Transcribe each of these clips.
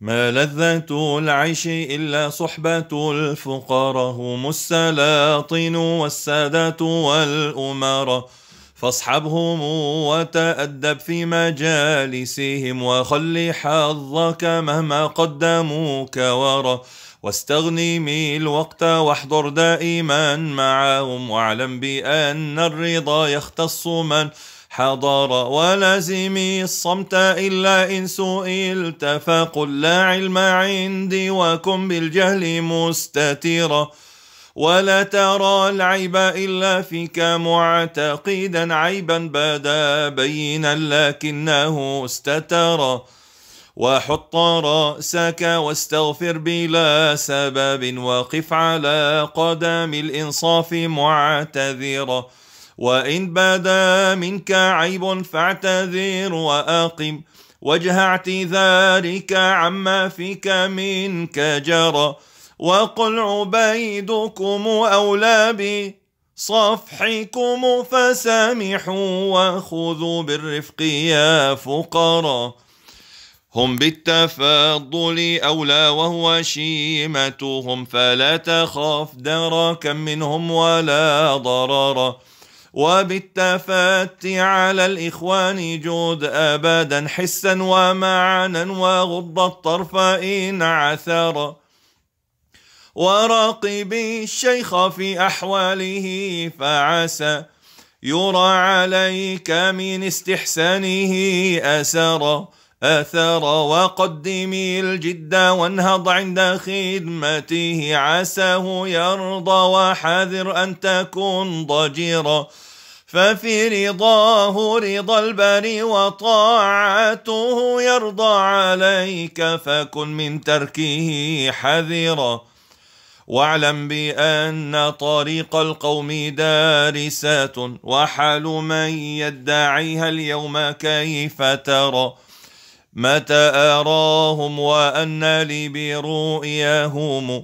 ما لذة العيش إلا صحبة الفقراء هم السلاطين والسادة والأمراء فاصحبهم وتأدب في مجالسهم وخل حظك مهما قدموك ورا واستغنم الوقت واحضر دائما معهم واعلم بأن الرضا يختص من حضر ولزمي الصمت إلا إن سئلت فقل لا علم عندي وكن بالجهل مستترا ولا ترى العيب إلا فيك معتقدا عيبا بدا بينا لكنه استترا وحط رأسك واستغفر بلا سبب وقف على قدم الإنصاف معتذرا وإن بدا منك عيب فاعتذر وأقم وجه اعتذارك عما فيك منك جرى وقل عبيدكم أولى بصفحكم فسامحوا وخذوا بالرفق يا فقراء هم بالتفضل أولى وهو شيمتهم فلا تخاف دركا منهم ولا ضررا وبالتفات على الإخوان جود أبدا حسا ومعنا وغض الطرف إن عثر وراقبي الشيخ في أحواله فعسى يرى عليك من استحسانه أسرا أثر وقدم الجد وانهض عند خدمته عساه يرضى وحذر أن تكون ضجيرا ففي رضاه رضا البري وطاعته يرضى عليك فكن من تركه حذرا واعلم بأن طريق القوم دارسات وحال من يدعيها اليوم كيف ترى متى أراهم وأن لي برؤياهم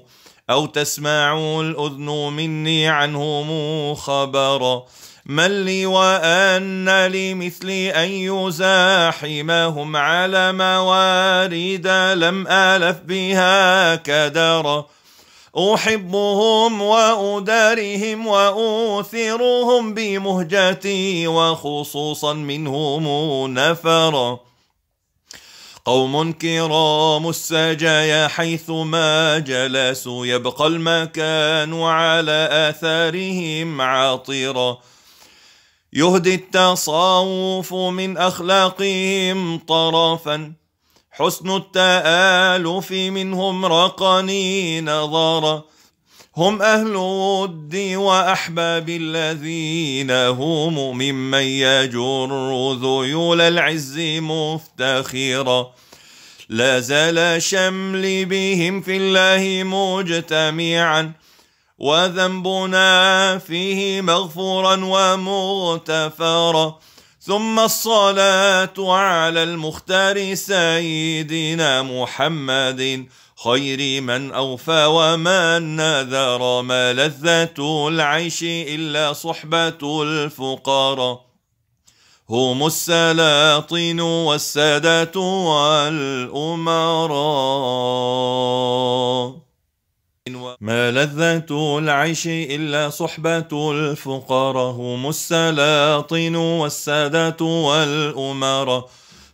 أو تسمع الأذن مني عنهم خبرا من لي وأن لي مثلي أن يزاحمهم على موارد لم ألف بها كدرا أحبهم وأدارهم وأوثرهم بمهجتي وخصوصا منهم نفرا قوم كرام السجايا حيثما جلسوا يبقى المكان على آثارهم عطرا يهدي التصوف من أخلاقهم طرفا حسن التآلف منهم رقني نظرا هم أهل الود وأحباب الذين هم ممن يجر ذيول العز مفتخرا لا زال شمل بهم في الله مجتمعا وذنبنا فيه مغفورا ومغتفرا ثم الصلاة على المختار سيدنا محمد خير من أوفى ومن نذر ما لذة العيش إلا صحبة الفقراء هم السلاطين والسادة والأمراء ما لذة العيش إلا صحبة الفقراء هم السلاطين والسادة والأمراء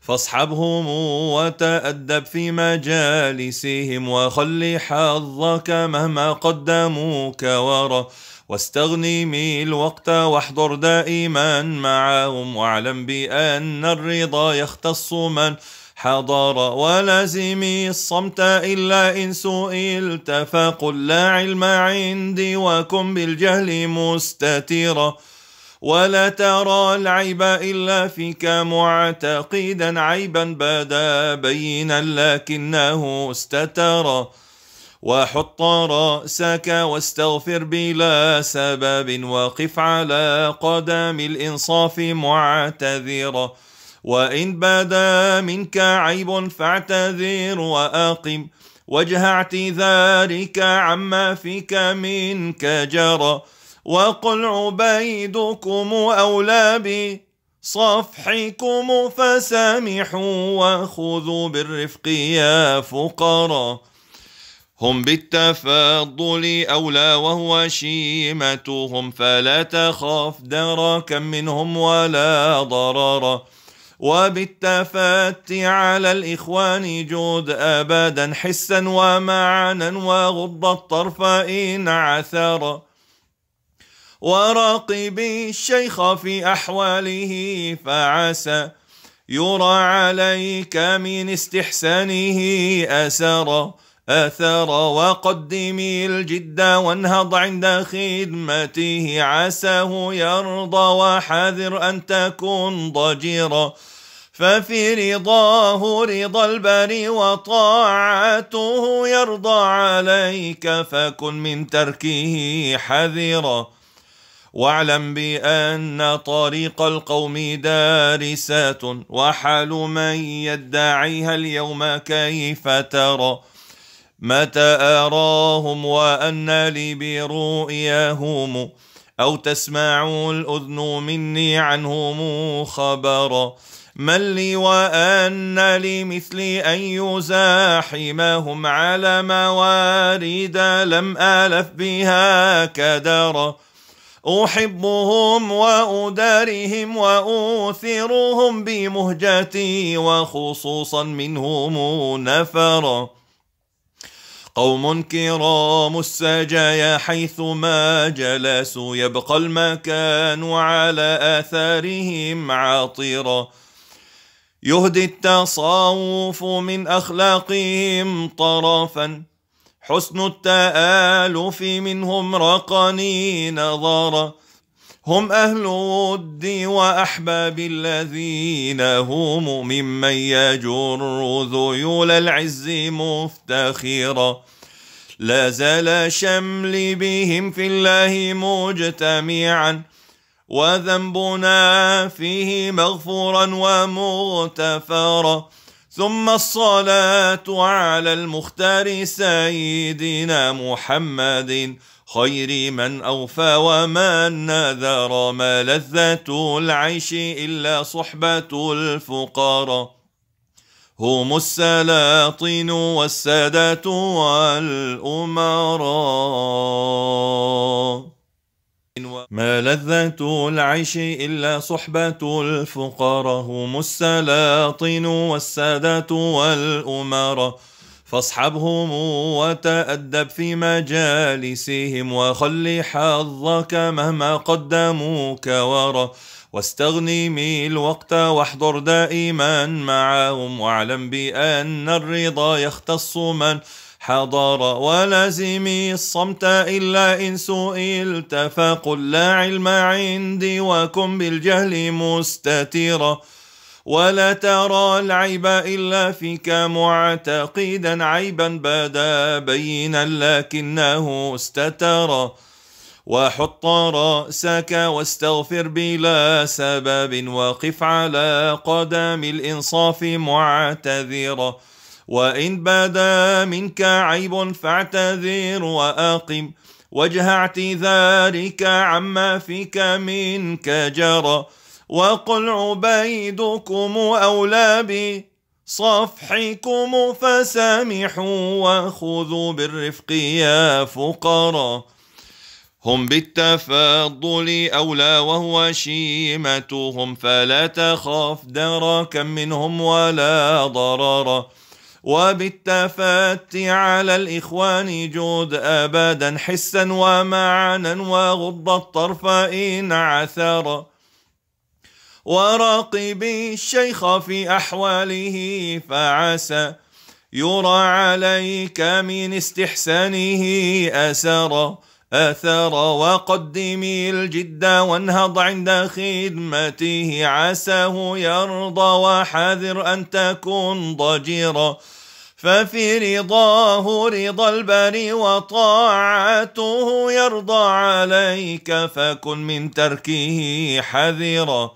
فاصحبهم وتأدب في مجالسهم وخل حظك مهما قدموك ورا واستغني من الوقت واحضر دائما معهم واعلم بأن الرضا يختص من حضر ولازم الصمت إلا إن سئلت فقل لا علم عندي وكن بالجهل مستترا ولا ترى العيب إلا فيك معتقدا عيبا بدا بينا لكنه استترى وحط رأسك واستغفر بلا سبب وقف على قدم الإنصاف معتذرا وإن بدا منك عيب فاعتذر وأقم وجه اعتذارك عما فيك منك جرى وقل عبيدكم أولى بصفحكم فسامحوا وخذوا بالرفق يا فقراء هم بالتفاضل أولى وهو شيمتهم فلا تخاف دركا منهم ولا ضررا وبالتفاتي على الإخوان جود أبدا حسا ومعنا وغض الطرف إن عثرا وراقب الشيخ في أحواله فعسى يرى عليك من استحسانه أسرا أثر وقدمي الجد وانهض عند خدمته عساه يرضى وحذر أن تكون ضجيرا ففي رضاه رضا البر وطاعته يرضى عليك فكن من تركه حذرا واعلم بأن طريق القوم دارسات وحال من يدعيها اليوم كيف ترى متى أراهم وأن لي برؤياهم أو تسمع الأذن مني عنهم خبرا من لي وأن لي مثلي أن يزاحمهم على موارد لم ألف بها كدرا أحبهم وأدارهم وأوثرهم بمهجتي وخصوصا منهم نفرا قوم كرام السجايا حيثما جلسوا يبقى المكان على آثارهم عطرا يهدي التصاوف من أخلاقهم طرفا حسن التآلف منهم رقني نظرا هم أهل ود وأحباب الذين هم ممن يجر ذيول العز مفتخرا لا زال شمل بهم في الله مجتمعا وذنبنا فيه مغفورا ومغتفرا ثم الصلاة على المختار سيدنا محمد خير من أوفى ومن نذر ما لذة العيش إلا صحبة الفقراء هم السلاطين والسادات والأمراء ما لذة العيش إلا صحبة الفقراء هم السلاطين والسادة والأمراء فاصحبهم وتأدب في مجالسهم وخل حظك مهما قدموك ورا واستغنم الوقت واحضر دائما معهم واعلم بأن الرضا يختص من حضر ولزمي الصمت إلا إن سئلت فقل لا علم عندي وكن بالجهل مستترا ولا ترى العيب إلا فيك معتقدا عيبا بدا بينا لكنه استترا وحط رأسك واستغفر بلا سبب وقف على قدم الإنصاف معتذرا وإن بدا منك عيب فاعتذر وأقم وجه اعتذارك عما فيك منك جرى وقل عبيدكم أولى بصفحكم فسامحوا وخذوا بالرفق يا فقراء هم بالتفضل أولى وهو شيمتهم فلا تخاف كم منهم ولا ضررا وبالتفات على الإخوان جود أبدا حسا ومعنا وغض الطرف إن عثر وراقب الشيخ في أحواله فعسى يرى عليك من استحسانه أسرا أثر وقدم الجد وانهض عند خدمته عساه يرضى وحذر أن تكون ضجيرا ففي رضاه رضا البري وطاعته يرضى عليك فكن من تركه حذرا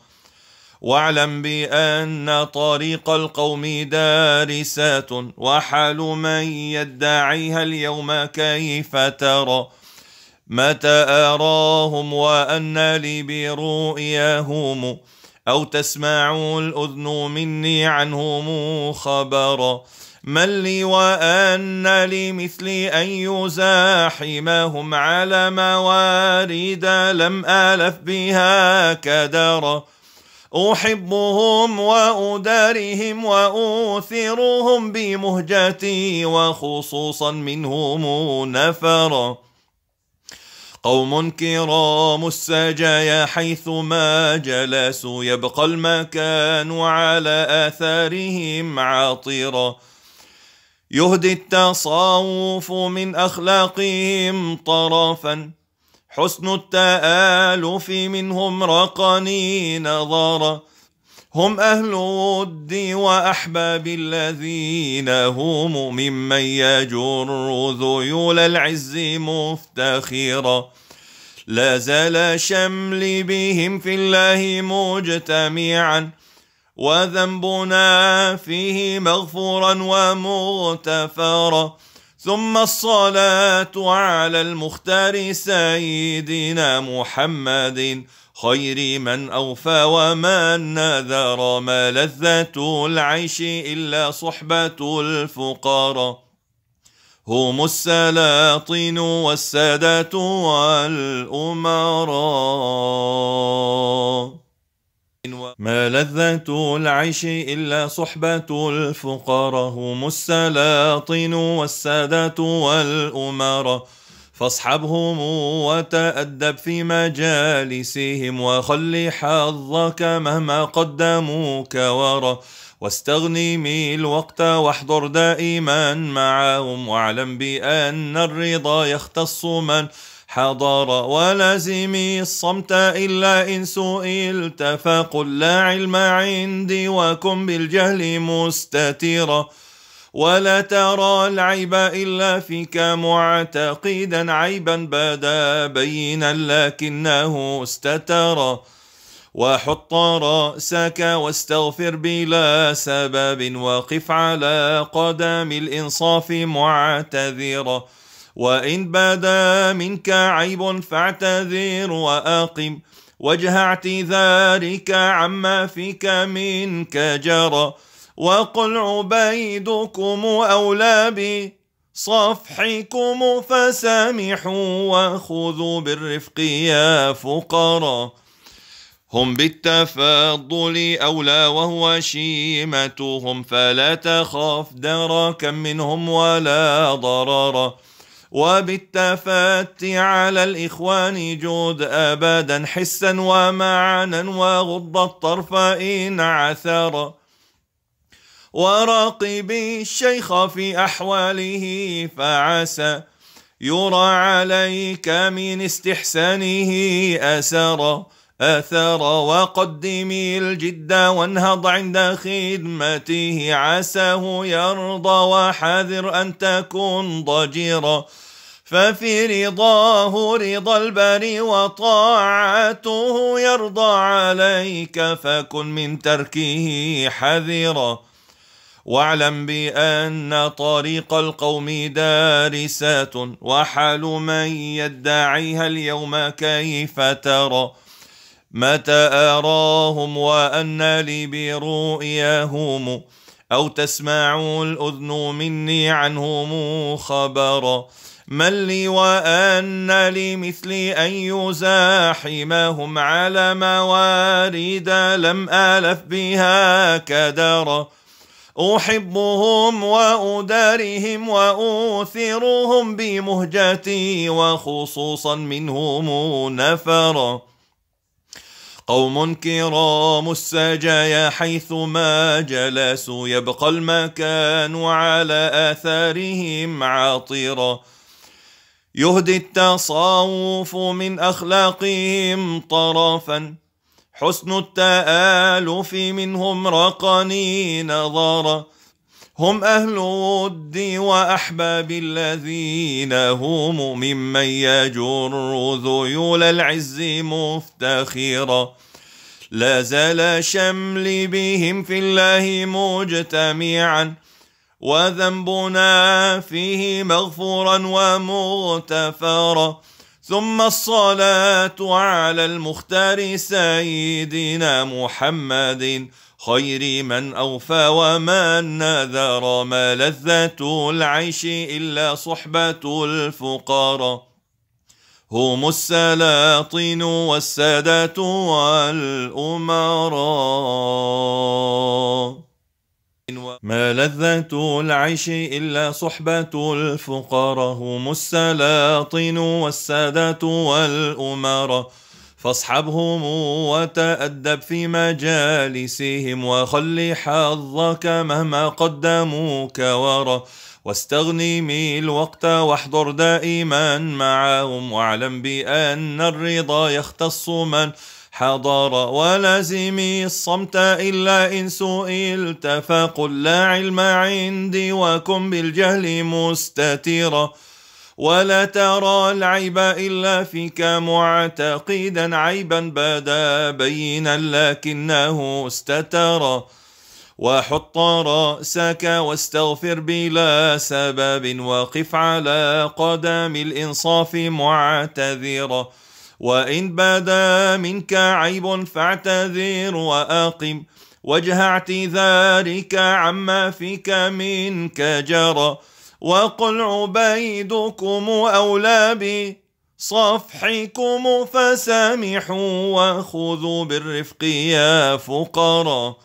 واعلم بأن طريق القوم دارسات وحال من يدعيها اليوم كيف ترى متى أراهم وأن لي برؤياهم أو تسمع الأذن مني عنهم خبرا من لي وأن لي مثلي أن يزاحمهم على موارد لم ألف بها كدرا أحبهم وأدارهم وأوثرهم بمهجتي وخصوصا منهم نفرا قوم كرام السجايا حيثما جلسوا يبقى المكان على آثارهم عطرا يهدي التصوف من أخلاقهم طرفا حسن التآلف منهم رقني نظرا هم أهل ود وأحباب الذين هم ممن يجر ذيول العز مفتخرا لا زال شمل بهم في الله مجتمعا وذنبنا فيه مغفورا ومغتفرا ثم الصلاة على المختار سيدنا محمد خير من أوفى ومن نذر ما لذة العيش إلا صحبة الفقراء هم السلاطين والسادة والأمراء ما لذة العيش إلا صحبة الفقراء هم السلاطين والسادة والأمراء فاصحبهم وتأدب في مجالسهم وخل حظك مهما قدموك ورا واستغني من الوقت واحضر دائما معهم واعلم بأن الرضا يختص من حضر ولازم الصمت إلا إن سئلت فقل لا علم عندي وكن بالجهل مستترا ولا ترى العيب إلا فيك معتقدا عيبا بدا بينا لكنه استترى وحط رأسك واستغفر بلا سبب وقف على قدم الإنصاف معتذرا وإن بدا منك عيب فاعتذر وأقم وجه اعتذارك عما فيك منك جرى وقل عبيدكم أولى بصفحكم فسامحوا وخذوا بالرفق يا فقراء هم بالتفاضل أولى وهو شيمتهم فلا تخاف دركا منهم ولا ضررا وبالتفات على الإخوان جود أبدا حسا ومعنا وغض الطرف إن عثرا وراقب الشيخ في أحواله فعسى يرى عليك من استحسانه أسرا أثر وقدم الجد وانهض عند خدمته عساه يرضى وحذر أن تكون ضجيرا ففي رضاه رضا البري وطاعته يرضى عليك فكن من تركه حذرا واعلم بأن طريق القوم دارسات وحال من يدعيها اليوم كيف ترى متى أراهم وأن لي برؤياهم أو تسمع الأذن مني عنهم خبرا من لي وأن لي مثلي أن يزاحمهم على موارد لم ألف بها كدرا أحبهم وأدارهم وأوثرهم بمهجتي وخصوصا منهم نفرا قوم كرام السجايا حيثما جلسوا يبقى المكان على آثارهم عطيرا يهدي التصوف من أخلاقهم طرفا حسن التآلف منهم رقني نظرا هم أهل ود وأحباب الذين هم ممن يجر ذيول العز مفتخرا لا زال شمل بهم في الله مجتمعا وذنبنا فيه مغفورا ومغتفرا ثم الصلاة على المختار سيدنا محمد خير من أوفى ومن نذر ما لذة العيش إلا صحبة الفقراء هم السلاطين والسادات والأمراء ما لذة العيش إلا صحبة الفقراء هم السلاطين والسادة والأمراء فاصحبهم وتأدب في مجالسهم وخل حظك مهما قدموك ورى واستغني الوقت واحضر دائما معهم واعلم بأن الرضا يختص من حضر ولزمي الصمت إلا إن سئلت فقل لا علم عندي وكن بالجهل مستترا ولا ترى العيب إلا فيك معتقدا عيبا بدا بينا لكنه استترا وحط رأسك واستغفر بلا سبب وقف على قدم الإنصاف معتذرا وإن بدا منك عيب فاعتذر وأقم وجه اعتذارك عما فيك منك جرى وقل عبيدكم أولى بي صفحكم فسامحوا وخذوا بالرفق يا فقراء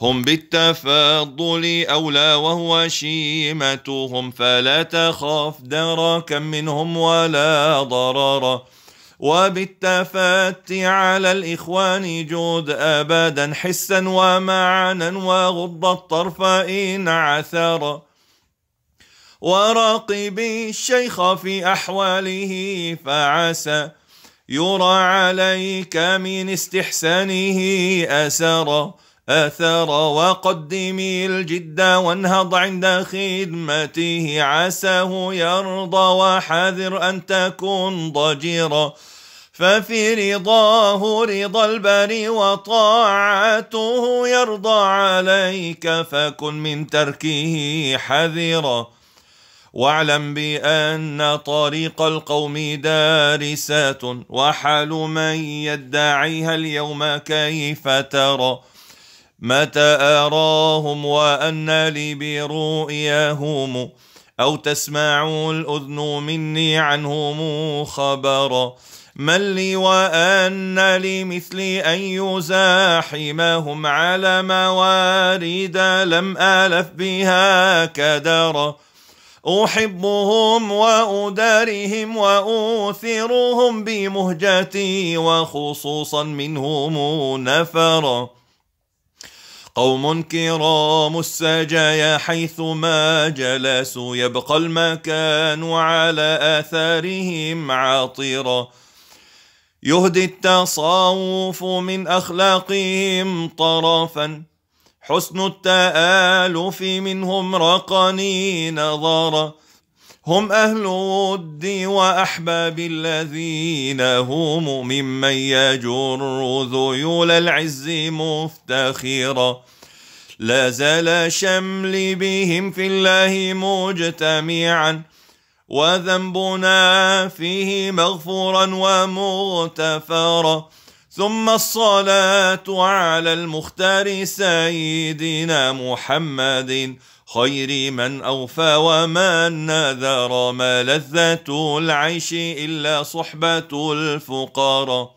هم بالتفضل أولى وهو شيمتهم فلا تخاف كم منهم ولا ضررا وبالتفات على الإخوان جود أبدا حسا ومعنا وغض الطرف إن عثر وراقب الشيخ في أحواله فعسى يرى عليك من استحسانه أسرا أثر وقدم الجد وانهض عند خدمته عساه يرضى وحذر أن تكون ضجيرا ففي رضاه رضا البري وطاعته يرضى عليك فكن من تركه حذرا واعلم بأن طريق القوم دارسات وحال من يدعيها اليوم كيف ترى متى أراهم وأن لي برؤياهم أو تسمع الأذن مني عنهم خبرا من لي وأن لي مثلي أن يزاحمهم على موارد لم ألف بها كدرا أحبهم وأدارهم وأوثرهم بمهجتي وخصوصا منهم نفرا قوم كرام السجايا حيثما جلسوا يبقى المكان على آثارهم عطرا يهدي التصوف من أخلاقهم طرفا حسن التآلف منهم رقني نظرا هم أهل الود وأحباب الذين هم ممن يجر ذيول العز مفتخرا لا زال شمل بهم في الله مجتمعا وذنبنا فيه مغفورا ومغتفرا ثم الصلاة على المختار سيدنا محمد خير من أوفى وما نذر ما لذة العيش إلا صحبة الفقراء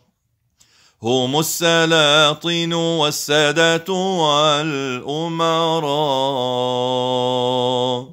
هم السلاطين والسادة والأمراء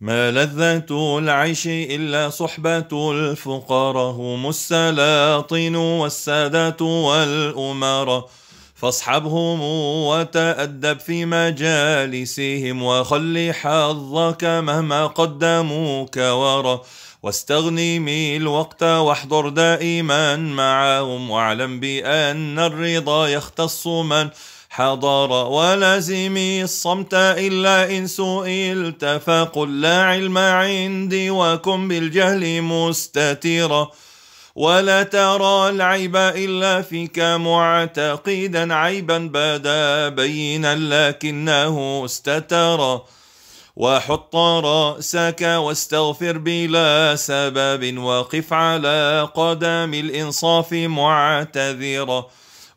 ما لذة العيش إلا صحبة الفقراء هم السلاطين والسادة والأمراء فاصحبهم وتأدب في مجالسهم وخل حظك مهما قدموك ورا واستغنم الوقت واحضر دائما معهم واعلم بأن الرضا يختص من حضر ولازم الصمت إلا إن سئلت فقل لا علم عندي وكن بالجهل مستترا ولا ترى العيب إلا فيك معتقدا عيبا بدا بينا لكنه استترى وحط رأسك واستغفر بلا سبب وقف على قدم الإنصاف معتذرا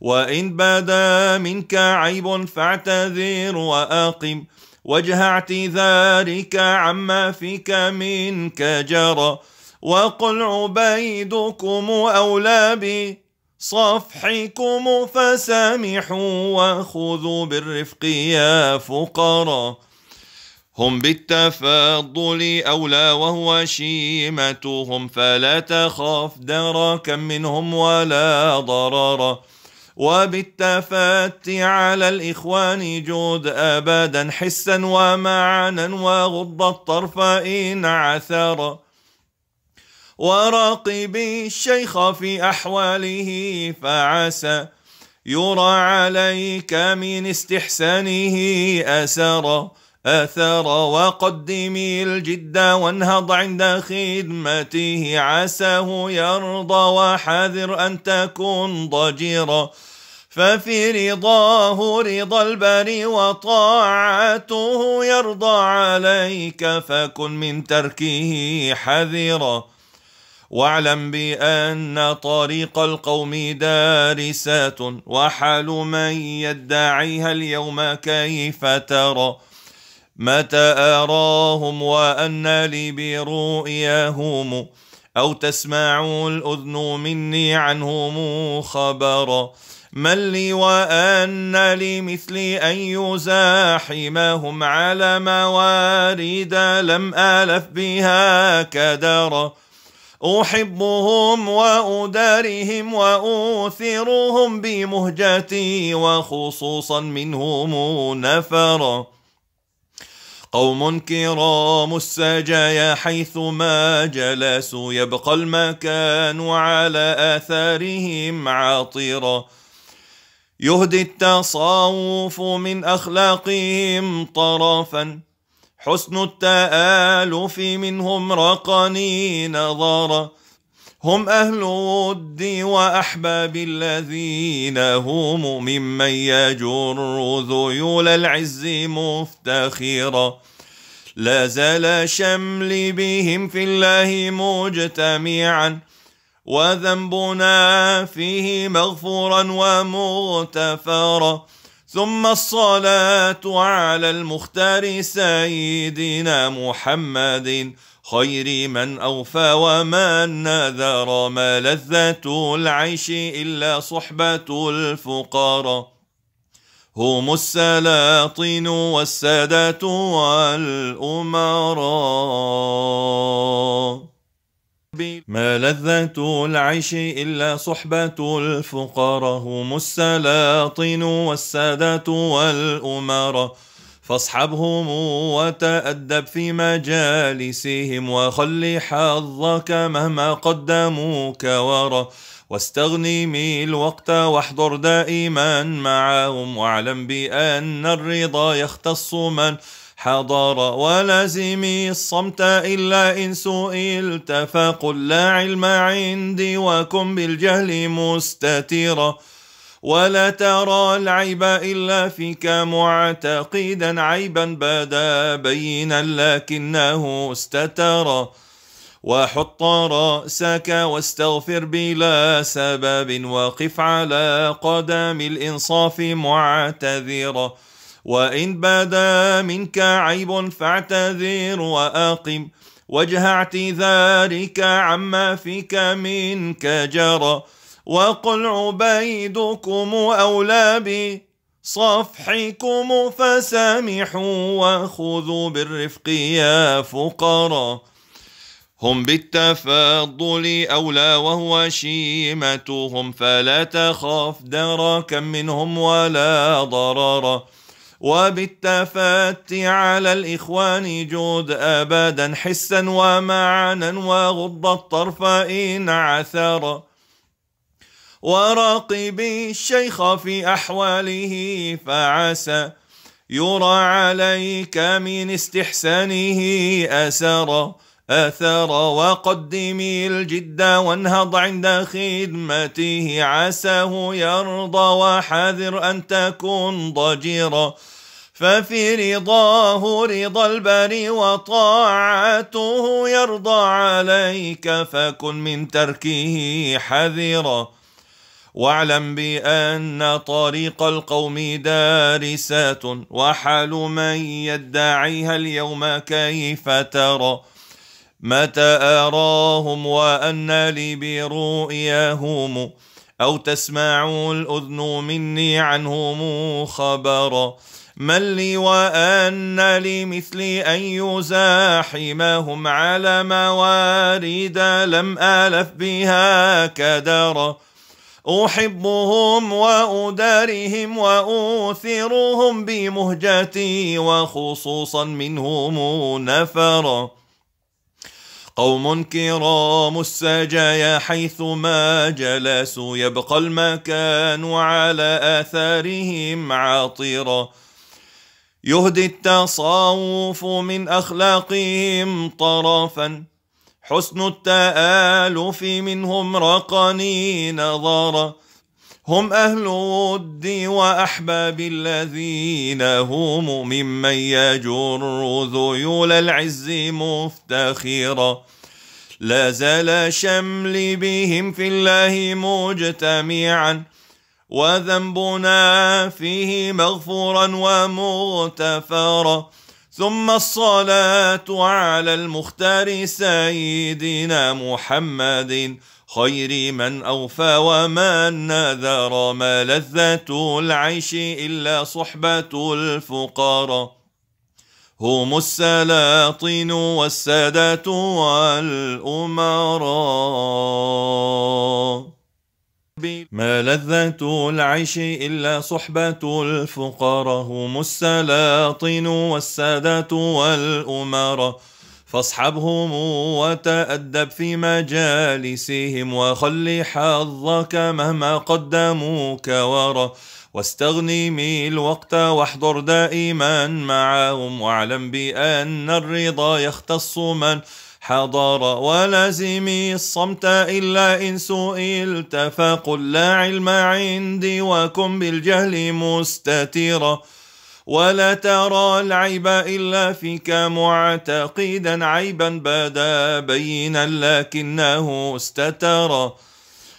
وإن بدا منك عيب فاعتذر وأقم وجه اعتذارك عما فيك منك جرى وقل عبيدكم أولى بصفحكم فسامحوا وخذوا بالرفق يا فقراء هم بالتفاضل أولى وهو شيمتهم فلا تخاف دركا منهم ولا ضررا وبالتفات على الإخوان جود أبدا حسا ومعنا وغض الطرف إن عثرا وراقب الشيخ في أحواله فعسى يرى عليك من استحسانه أسرا أثر وقدم الجد وانهض عند خدمته عساه يرضى وحذر أن تكون ضجيرا ففي رضاه رضا البري وطاعته يرضى عليك فكن من تركه حذرا واعلم بأن طريق القوم دارسات وحال من يدعيها اليوم كيف ترى متى أراهم وأن لي برؤياهم أو تسمع الأذن مني عنهم خبرا من لي وأن لي مثلي أن يزاحمهم على موارد لم ألف بها كدرا أحبهم وأدارهم وأوثرهم بمهجتي وخصوصا منهم نفرا قوم كرام السجايا حيثما جلسوا يبقى المكان على آثارهم عطيرا يهدي التصوف من أخلاقهم طرفا حسن التآلف منهم رقني نظرا هم أهل ود وأحباب الذين هم ممن يجر ذيول العز مفتخرا لا زال شمل بهم في الله مجتمعا وذنبنا فيه مغفورا ومغتفرا ثم الصلاة على المختار سيدنا محمد خير من أوفى ومن نذر ما لذة العيش إلا صحبة الفقراء هم السلاطين والسادات والأمراء ما لذة العيش إلا صحبة الفقراء هم السلاطين والسادة والأمراء فاصحبهم وتأدب في مجالسهم وخل حظك مهما قدموك ورا واستغنم الوقت واحضر دائما معهم واعلم بأن الرضا يختص من حضر ولزمي الصمت إلا إن سئلت فقل لا علم عندي وكن بالجهل مستترا ولا ترى العيب إلا فيك معتقدا عيبا بدا بينا لكنه استترا وحط رأسك واستغفر بلا سبب وقف على قدم الإنصاف معتذرا وإن بدا منك عيب فاعتذر وأقم وجه اعتذارك عما فيك منك جرى وقل عبيدكم أولى بصفحكم فسامحوا وخذوا بالرفق يا فقراء هم بالتفضل أولى وهو شيمتهم فلا تخاف دركا منهم ولا ضررا وبالتفات على الإخوان جود أبدا حسا ومعنا وغض الطرف إن عثر وراقب الشيخ في أحواله فعسى يرى عليك من استحسانه أسرا أثر وقدمي الجد وانهض عند خدمته عساه يرضى وحذر أن تكون ضجيرا ففي رضاه رضا البري وطاعته يرضى عليك فكن من تركه حذرا واعلم بأن طريق القوم دارسة وحال من يدعيها اليوم كيف ترى متى أراهم وأن لي برؤياهم أو تسمع الأذن مني عنهم خبرا من لي وأن لي مثلي أن يزاحمهم على موارد لم ألف بها كدرا أحبهم وأدارهم وأوثرهم بمهجتي وخصوصا منهم نفرا قوم كرام السجايا حيثما جلسوا يبقى المكان على آثارهم عطرا يهدي التصوف من أخلاقهم طرفا حسن التآلف منهم رقني نظرا هم أهل الود وأحباب الذين هم ممن يجر ذيول العز مفتخرا لا زال شمل بهم في الله مجتمعا وذنبنا فيه مغفورا ومغتفرا ثم الصلاة على المختار سيدنا محمد خير من أوفى وما نذر ما لذة العيش إلا صحبة الفقراء هم السلاطين والسادة والأمراء ما لذة العيش إلا صحبة الفقراء هم السلاطين والسادة والأمراء فاصحبهم وتأدب في مجالسهم وخل حظك مهما قدموك ورا واستغني من الوقت واحضر دائما معهم واعلم بأن الرضا يختص من حضر ولازم الصمت إلا إن سئلت فقل لا علم عندي وكن بالجهل مستترا ولا ترى العيب إلا فيك معتقدا عيبا بدا بينا لكنه استترى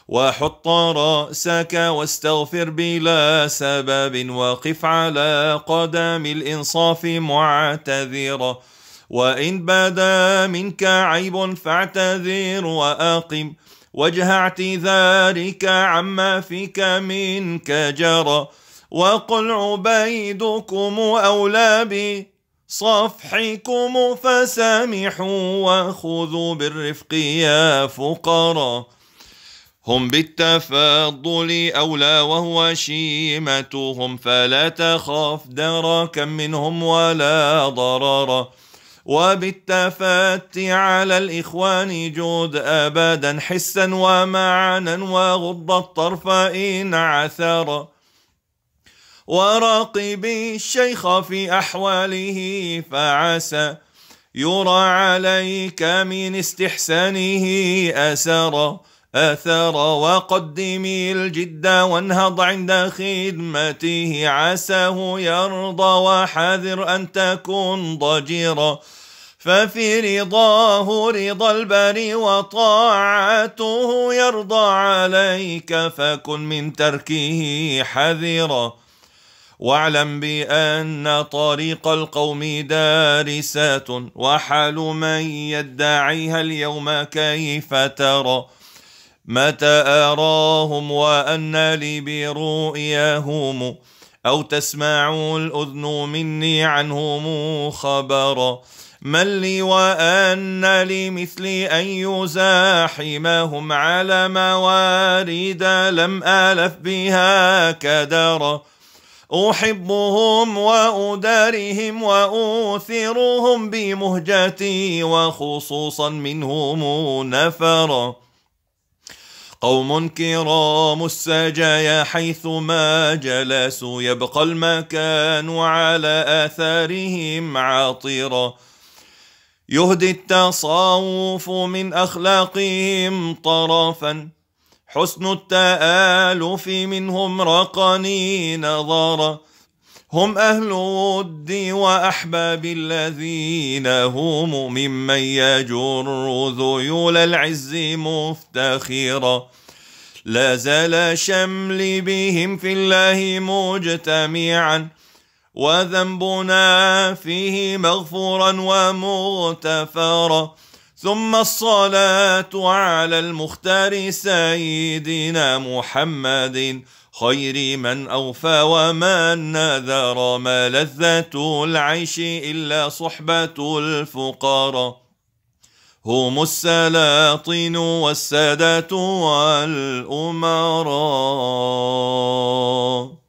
وحط رأسك واستغفر بلا سبب وقف على قدم الإنصاف معتذرا وإن بدا منك عيب فاعتذر وأقم وجه اعتذارك عما فيك منك جرى وقل عبيدكم أولى بصفحكم فسامحوا وخذوا بالرفق يا فقراء هم بالتفاضل أولى وهو شيمتهم فلا تخاف دركا منهم ولا ضررا وبالتفاتي على الإخوان جود أبدا حسا ومعنا وغض الطرف إن عثرا وراقبي الشيخ في أحواله فعسى يرى عليك من استحسانه أسرا أثر وقدمي الجد وانهض عند خدمته عساه يرضى وحذر أن تكون ضجيرا ففي رضاه رضا البر وطاعته يرضى عليك فكن من تركه حذرا واعلم بأن طريق القوم دارسات وحال من يدعيها اليوم كيف ترى متى أراهم وأن لي برؤياهم أو تسمع الأذن مني عنهم خبرا من لي وأن لي مثلي أن يزاحمهم على موارد لم ألف بها كدرا أحبهم وأدارهم وأوثرهم بمهجتي وخصوصا منهم نفرا قوم كرام السجايا حيثما جلسوا يبقى المكان على آثارهم عطيرا يهدي التصوف من أخلاقهم طرفا حسن التآلف منهم رقني نظرا هم أهل ود وأحباب الذين هم ممن يجر ذيول العز مفتخرا لا زال شمل بهم في الله مجتمعا وذنبنا فيه مغفورا ومغتفرا ثم الصلاة على المختار سيدنا محمد خير من أوفى ومن نذر ما لذة العيش إلا صحبة الفقراء هم السلاطين والسادات والأمراء